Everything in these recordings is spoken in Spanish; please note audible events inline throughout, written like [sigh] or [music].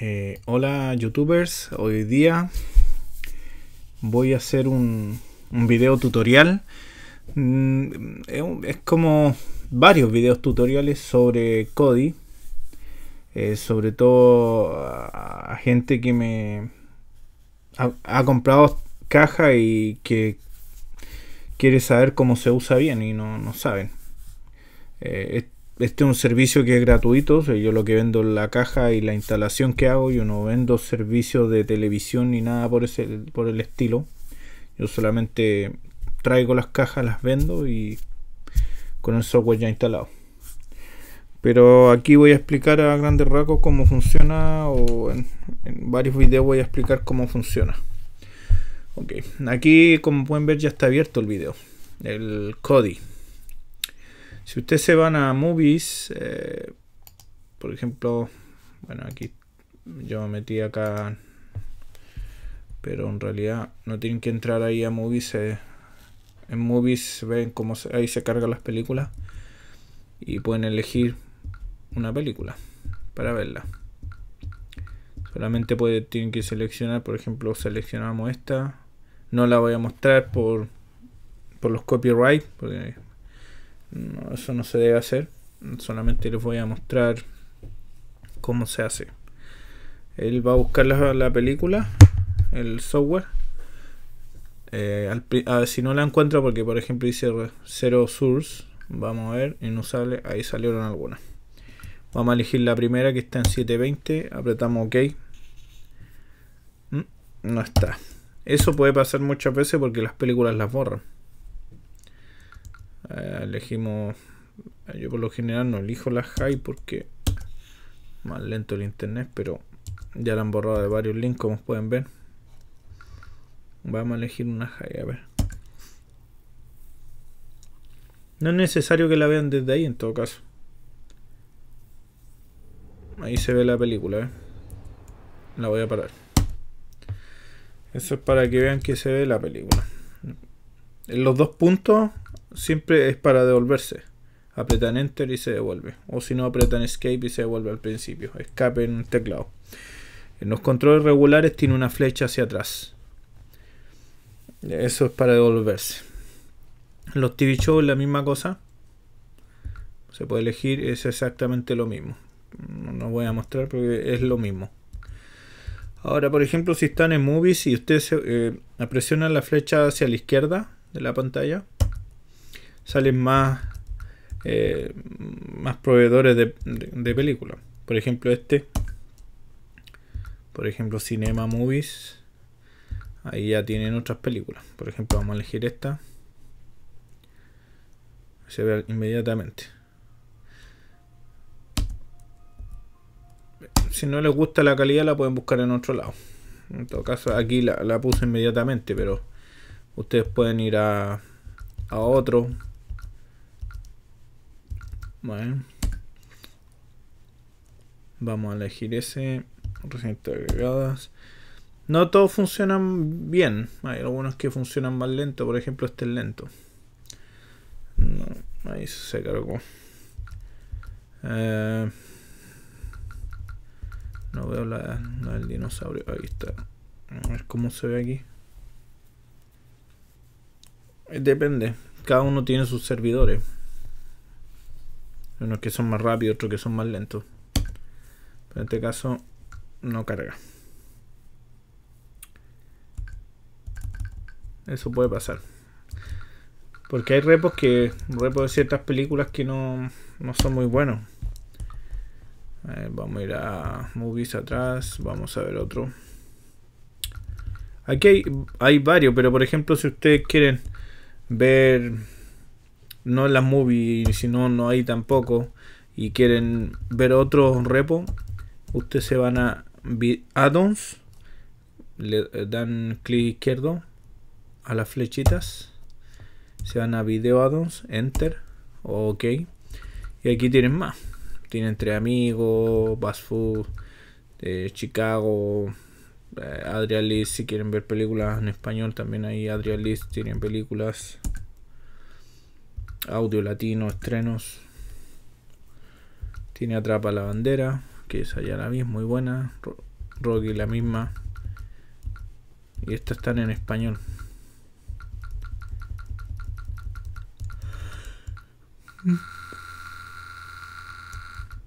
Eh, hola youtubers, hoy día voy a hacer un, video tutorial. Mm, es como varios videos tutoriales sobre Cody. Eh, sobre todo a, gente que me ha, comprado caja y que quiere saber cómo se usa bien y no, no saben. Eh, este es un servicio que es gratuito, yo lo que vendo es la caja y la instalación que hago, yo no vendo servicios de televisión ni nada por, ese, por el estilo. Yo solamente traigo las cajas, las vendo y con el software ya instalado. Pero aquí voy a explicar a grandes rasgos cómo funciona o en, varios videos voy a explicar cómo funciona. Ok, aquí como pueden ver ya está abierto el video, el Cody. Si ustedes se van a movies, eh, por ejemplo, bueno, aquí yo me metí acá, pero en realidad no tienen que entrar ahí a movies. Eh, en movies ven cómo ahí se cargan las películas y pueden elegir una película para verla. Solamente tienen que seleccionar, por ejemplo, seleccionamos esta. No la voy a mostrar por, por los copyright, porque no, eso no se debe hacer. Solamente les voy a mostrar cómo se hace. Él va a buscar la, película, el software. Eh, a ver si no la encuentra porque por ejemplo dice Zero source. Vamos a ver, inusable, ahí salieron algunas. Vamos a elegir la primera que está en 720. Apretamos OK. Mm, no está. Eso puede pasar muchas veces porque las películas las borran. Eh, elegimos. Eh, yo por lo general no elijo la high porque más lento el internet, pero ya la han borrado de varios links como pueden ver. Vamos a elegir una high, a ver. No es necesario que la vean desde ahí en todo caso. Ahí se ve la película, ¿eh? La voy a parar. Eso es para que vean que se ve la película. En los dos puntos siempre es para devolverse. Apretan Enter y se devuelve. O si no, apretan Escape y se devuelve al principio. Escape en el teclado. En los controles regulares tiene una flecha hacia atrás. Eso es para devolverse. En los TV shows la misma cosa. Se puede elegir, es exactamente lo mismo. No voy a mostrar porque es lo mismo. Ahora, por ejemplo, si están en Movies y ustedes eh, presionan la flecha hacia la izquierda de la pantalla, salen más, eh, más proveedores de, películas. Por ejemplo, este. Por ejemplo, Cinema Movies. Ahí ya tienen otras películas. Por ejemplo, vamos a elegir esta. Se ve inmediatamente. Si no les gusta la calidad, la pueden buscar en otro lado. En todo caso, aquí la, puse inmediatamente, pero ustedes pueden ir a, a otro Vamos a elegir ese. de agregadas. No todos funcionan bien. Hay algunos que funcionan más lento. Por ejemplo, este es lento. ahí se cargó. Eh, no veo la, la, del dinosaurio. Ahí está. A ver cómo se ve aquí. Depende. Cada uno tiene sus servidores. Unos que son más rápidos, otros que son más lentos. en este caso no carga. Eso puede pasar. Porque hay repos que. repos de ciertas películas que no, son muy buenos. vamos a ir a movies atrás. Vamos a ver otro. Aquí hay, hay varios, pero por ejemplo, si ustedes quieren ver no en las movies, si no hay tampoco, y quieren ver otro repo ustedes se van a addons, le eh, dan clic izquierdo a las flechitas, se van a video addons, enter, ok, y aquí tienen más, tienen entre amigos, bass food, Chicago, eh, si quieren ver películas en español, también hay adrialist tienen películas. Audio latino, estrenos. Tiene Atrapa la bandera, que es allá la misma, muy buena. Rocky la misma. Y estas están en español.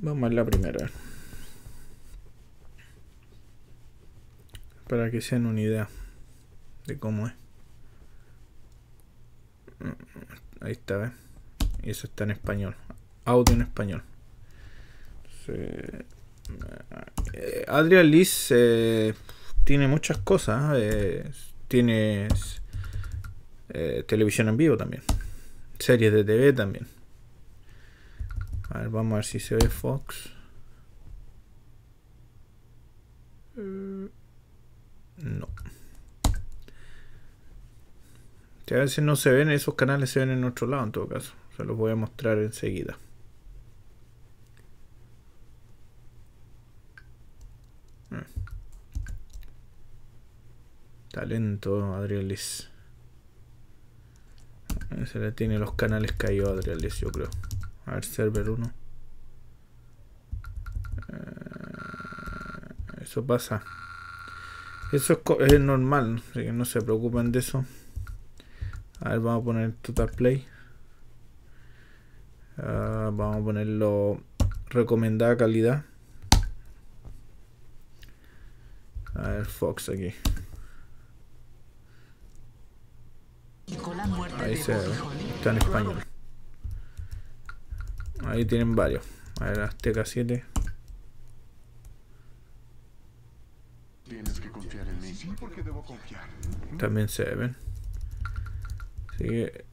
Vamos a la primera. Para que sean una idea de cómo es. Ahí está, ¿eh? y eso está en español. Audio en español. Eh, Adria Liz eh, tiene muchas cosas. Eh, tiene televisión en vivo también. Series de TV también. A ver, vamos a ver si se ve Fox. No. a veces no se ven, esos canales se ven en otro lado en todo caso se los voy a mostrar enseguida ah. Talento, Adrielis. Eh, se le tiene los canales caído a Adrielis, yo creo. A ver, server 1. Eh, eso pasa. Eso es, es normal, así que no se preocupen de eso. A ver, vamos a poner total play. Ah, vamos a ponerlo recomendada calidad. A ver, Fox aquí. Ahí se ve. Está en español. Ahí tienen varios. A ver, Azteca 7. Tienes que confiar en mí. Sí, porque debo confiar. También se ven. Así que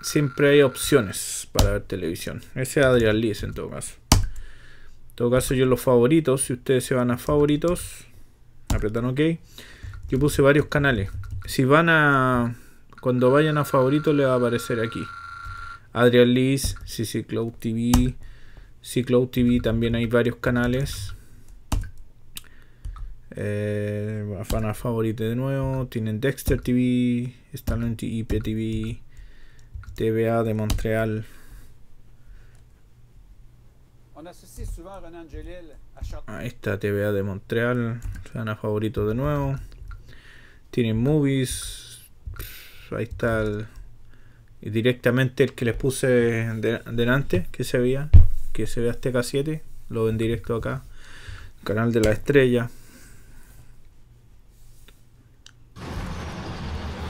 siempre hay opciones para ver televisión. Ese es Adrian Liz en todo caso. En todo caso, yo los favoritos, si ustedes se van a favoritos, apretan OK. Yo puse varios canales. Si van a. Cuando vayan a favoritos, le va a aparecer aquí. Adrian Liz, CC Cloud TV. Cloud TV también hay varios canales. Eh, van a favoritos de nuevo. Tienen Dexter TV, están en IPTV. TVA de Montreal. Ahí está TVA de Montreal. suena favorito de nuevo. Tienen movies. Ahí está el, directamente el que les puse delante, que se veía, que se ve k 7. Lo ven directo acá. Canal de la estrella.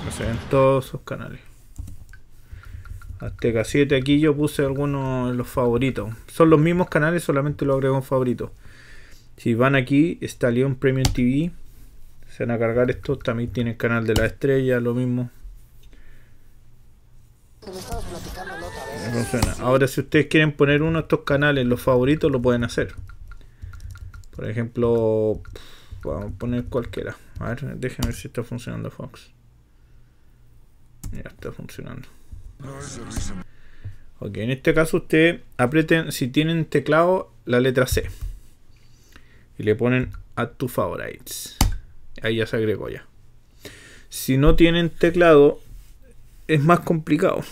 No se ven todos sus canales. Azteca 7, aquí yo puse algunos de los favoritos. Son los mismos canales, solamente lo agrego en favoritos. Si van aquí, está León Premium TV. Se van a cargar estos. También tiene el canal de la estrella, lo mismo. Ahora, si ustedes quieren poner uno de estos canales, los favoritos, lo pueden hacer. Por ejemplo, vamos a poner cualquiera. A ver, déjenme ver si está funcionando Fox. Ya está funcionando. Ok, en este caso ustedes aprieten, si tienen teclado, la letra C. Y le ponen Add to Favorites. Ahí ya se agregó ya. Si no tienen teclado, es más complicado.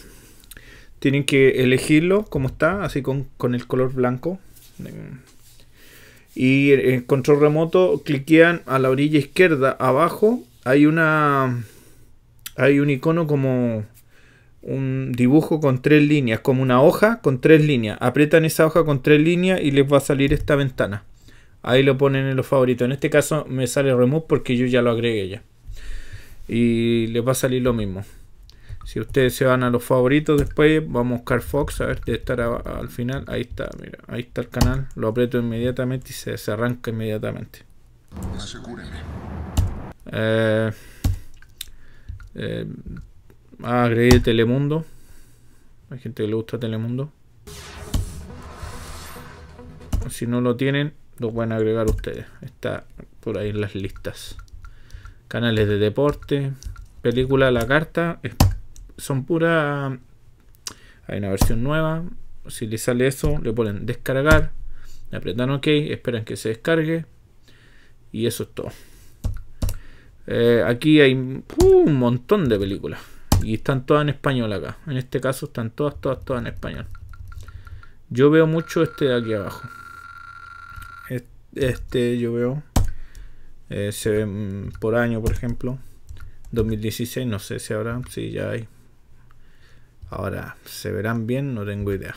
Tienen que elegirlo como está, así con, con el color blanco. Y en control remoto cliquean a la orilla izquierda abajo. Hay una. Hay un icono como un dibujo con tres líneas, como una hoja con tres líneas. Aprietan esa hoja con tres líneas y les va a salir esta ventana. Ahí lo ponen en los favoritos. En este caso me sale remove porque yo ya lo agregué ya. Y les va a salir lo mismo. Si ustedes se van a los favoritos después, vamos a buscar Fox, a ver, de estar al final. Ahí está, mira, ahí está el canal. Lo aprieto inmediatamente y se, arranca inmediatamente. Eh, eh a agregar Telemundo. Hay gente que le gusta Telemundo. Si no lo tienen, lo pueden agregar ustedes. Está por ahí en las listas. Canales de deporte. Película La Carta. son pura... Hay una versión nueva. Si les sale eso, le ponen descargar. Le apretan OK. Esperan que se descargue. Y eso es todo. Eh, aquí hay uh, un montón de películas. Y están todas en español acá. En este caso están todas, todas, todas en español. Yo veo mucho este de aquí abajo. Este yo veo. Eh, se ve mm, por año, por ejemplo. 2016, no sé si habrá. Si ya hay. Ahora, ¿se verán bien? No tengo idea.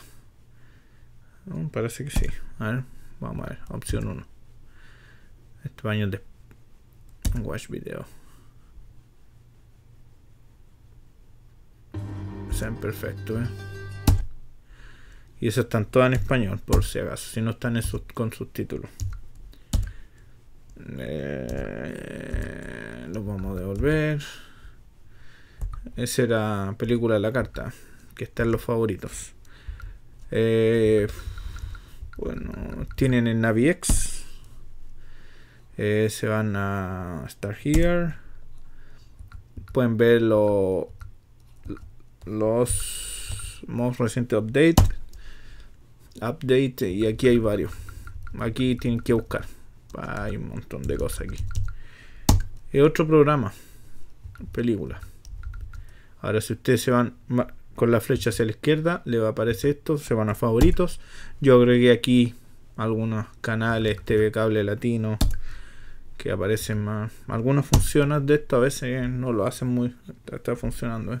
Mm, parece que sí. A vamos a ver. Opción 1. Este año de Watch Video. perfecto perfectos. ¿eh? Y esas están todas en español, por si acaso, si no están con subtítulos. Eh, los vamos a devolver. Esa era película de la carta, que está en los favoritos. Eh, bueno, tienen en NaviX se van a Star Here. Pueden verlo los most recientes update update y aquí hay varios aquí tienen que buscar hay un montón de cosas aquí Y otro programa película ahora si ustedes se van con la flecha hacia la izquierda le va a aparecer esto se van a favoritos yo agregué aquí algunos canales TV cable latino que aparecen más algunas funcionan de esto a veces no lo hacen muy está, está funcionando ¿eh?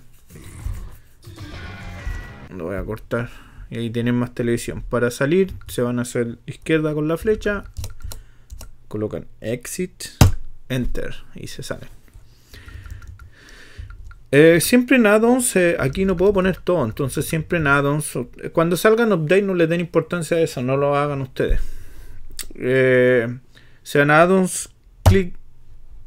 voy a cortar y ahí tienen más televisión para salir se van a hacer izquierda con la flecha colocan exit enter y se sale eh, siempre en addons eh, aquí no puedo poner todo entonces siempre en addons eh, cuando salgan update no le den importancia a eso no lo hagan ustedes eh, sean addons clic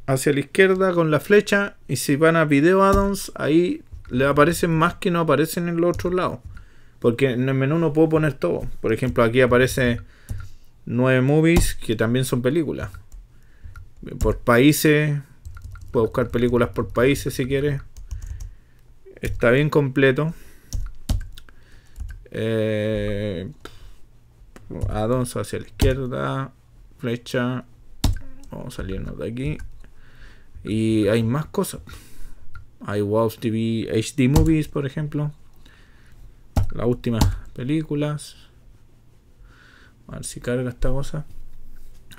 hacia la izquierda con la flecha y si van a video addons ahí le aparecen más que no aparecen en los otros lados. Porque en el menú no puedo poner todo. Por ejemplo, aquí aparece 9 movies que también son películas. Por países. Puedo buscar películas por países si quieres. Está bien completo. Eh, Adonso hacia la izquierda. Flecha. Vamos a salirnos de aquí. Y hay más cosas iWatch TV HD Movies, por ejemplo. Las últimas películas. A ver si carga esta cosa.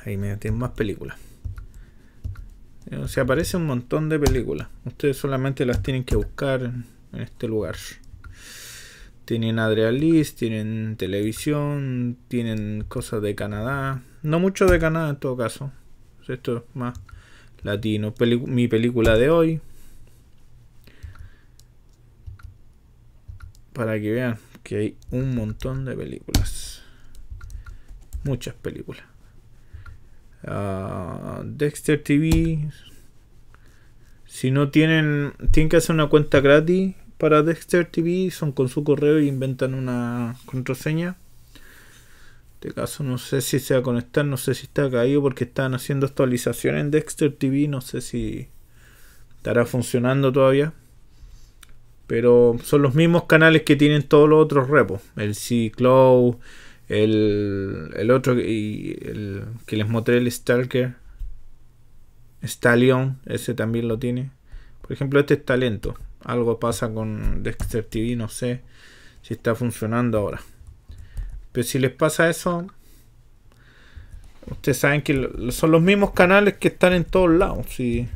Ahí me tienen más películas. Eh, Se aparece un montón de películas. Ustedes solamente las tienen que buscar en este lugar. Tienen Adrealist, tienen televisión, tienen cosas de Canadá. No mucho de Canadá en todo caso. Esto es más latino. mi película de hoy, para que vean que hay un montón de películas. Muchas películas. Ah, Dexter TV. Si no tienen, tienen que hacer una cuenta gratis para Dexter TV. Son con su correo y inventan una contraseña. En este caso no sé si se va a conectar, no sé si está caído porque están haciendo actualizaciones en Dexter TV. No sé si estará funcionando todavía. Pero son los mismos canales que tienen todos los otros repos. El C-Cloud, el, otro y que les mostré, el Stalker. Stallion, ese también lo tiene. Por ejemplo, este es Talento. Algo pasa con Dexter no sé si está funcionando ahora. Pero si les pasa eso, ustedes saben que son los mismos canales que están en todos lados. sí.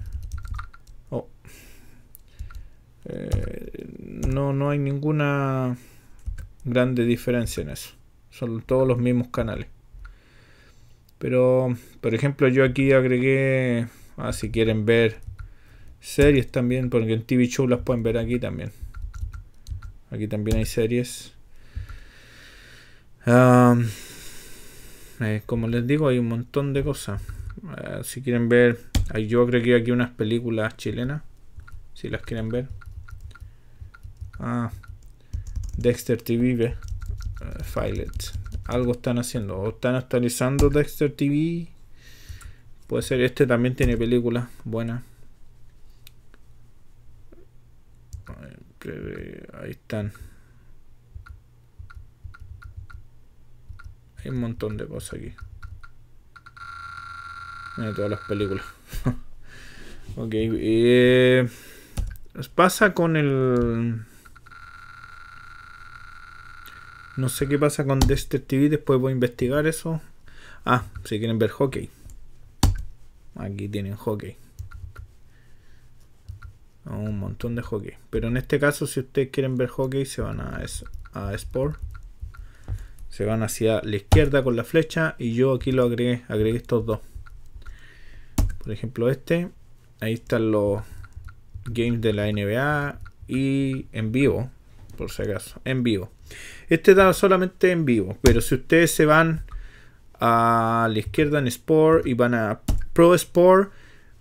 Eh, no, no hay ninguna grande diferencia en eso. Son todos los mismos canales. Pero, por ejemplo, yo aquí agregué, ah, si quieren ver series también, porque en TV Show las pueden ver aquí también. Aquí también hay series. Eh, como les digo, hay un montón de cosas. Eh, si quieren ver, yo agregué aquí unas películas chilenas, si las quieren ver. Ah, Dexter TV, ah, Filet. Algo están haciendo. O están actualizando Dexter TV. Puede ser, este también tiene películas Buena Ahí están. Hay un montón de cosas aquí. Mira todas las películas. [laughs] ok. Eh, pasa con el... No sé qué pasa con este TV, después voy a investigar eso. Ah, si quieren ver hockey. Aquí tienen hockey. Oh, un montón de hockey. Pero en este caso, si ustedes quieren ver hockey, se van a, a Sport. Se van hacia la izquierda con la flecha. Y yo aquí lo agregué. Agregué estos dos. Por ejemplo, este. Ahí están los games de la NBA. Y en vivo por si acaso, en vivo. Este da solamente en vivo, pero si ustedes se van a la izquierda en Sport y van a Pro Sport,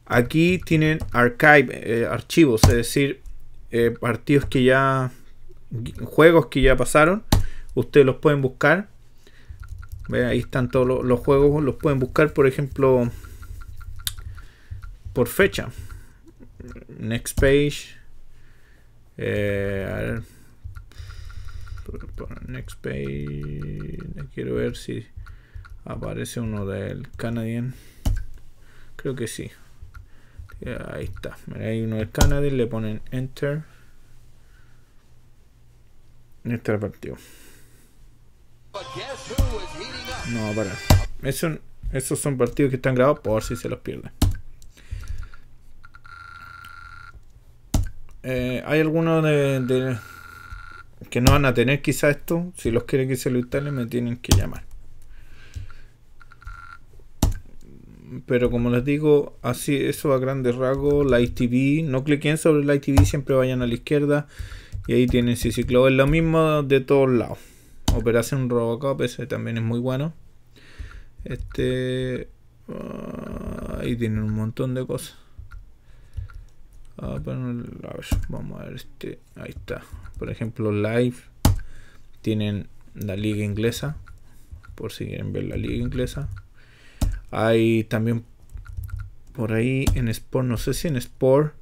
aquí tienen archive, eh, archivos, es decir, eh, partidos que ya, juegos que ya pasaron, ustedes los pueden buscar. ¿Ve? Ahí están todos los, juegos, los pueden buscar, por ejemplo, por fecha. Next page. Eh, Next page. Eh, quiero ver si aparece uno del canadien. Creo que sí. Ahí está. hay uno del canadien. Le ponen Enter. Este partido No, para. Eso, esos son partidos que están grabados por si se los pierden eh, hay algunos de que no van a tener quizá esto, si los quieren que se lo instalen me tienen que llamar. Pero como les digo, así eso a grandes rasgos, la ITV, no cliquen sobre la ITV, siempre vayan a la izquierda y ahí tienen Ciclo, es lo mismo de todos lados. Operación Robocop, ese también es muy bueno. Este ah, ahí tienen un montón de cosas. Ah, vamos a ver este. Ahí está. Por ejemplo, live. Tienen la liga inglesa. Por si quieren ver la liga inglesa. Hay también por ahí en Sport. No sé si en Sport.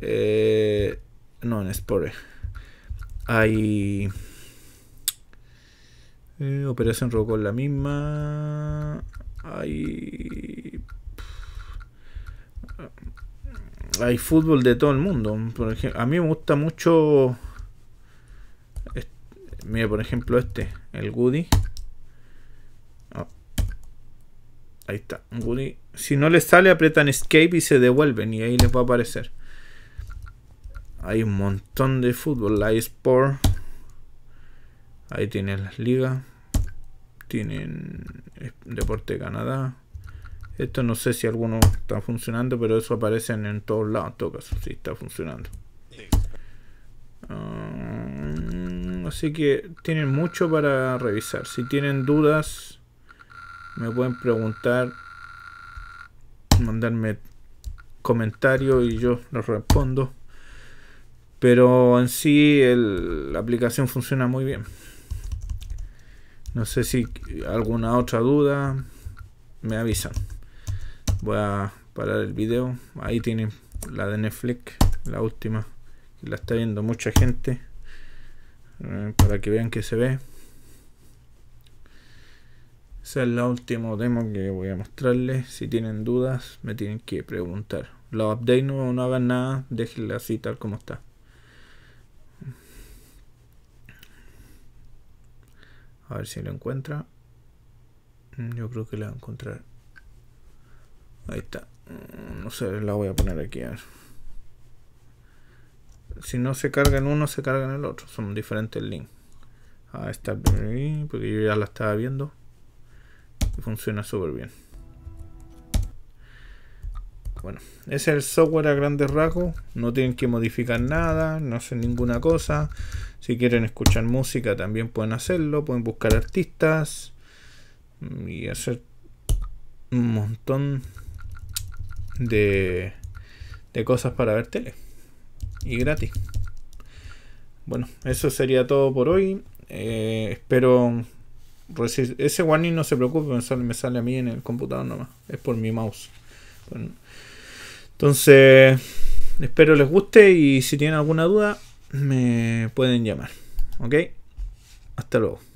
Eh, no, en Sport. Eh. Hay. Eh, Operación Rocco la misma. Hay hay fútbol de todo el mundo. Por ejemplo, a mí me gusta mucho. mire por ejemplo, este, el Goody. Ah. Ahí está, Goody. Si no les sale, aprietan escape y se devuelven. Y ahí les va a aparecer. Hay un montón de fútbol. Hay Sport. Ahí tienen las ligas. Tienen eh, Deporte Canadá. Esto no sé si alguno está funcionando, pero eso aparece en, todos lados, en todo caso, si sí, está funcionando. Ah, así que tienen mucho para revisar. Si tienen dudas, me pueden preguntar, mandarme comentarios y yo los respondo. Pero en sí la aplicación funciona muy bien. No sé si alguna otra duda, me avisan voy a parar el video ahí tienen la de Netflix la última la está viendo mucha gente eh, para que vean que se ve esa es la última demo que voy a mostrarles si tienen dudas me tienen que preguntar los update no, no hagan nada déjenla así tal como está a ver si lo encuentra yo creo que la va a encontrar Ahí está. Mm, no sé, la voy a poner aquí. Si no se carga uno, se carga el otro. Son diferentes links. Ahí está porque yo ya la estaba viendo. Y funciona súper bien. Bueno, ese es el software a grandes rasgos. No tienen que modificar nada, no hacen ninguna cosa. Si quieren escuchar música también pueden hacerlo. Pueden buscar artistas y hacer un montón de, cosas para ver tele. Y gratis. Bueno, eso sería todo por hoy. Eh, espero ese warning no se preocupe, me sale, a mí en el computador nomás. Es por mi mouse. Entonces, espero les guste y si tienen alguna duda, me pueden llamar. ¿Ok? Hasta luego.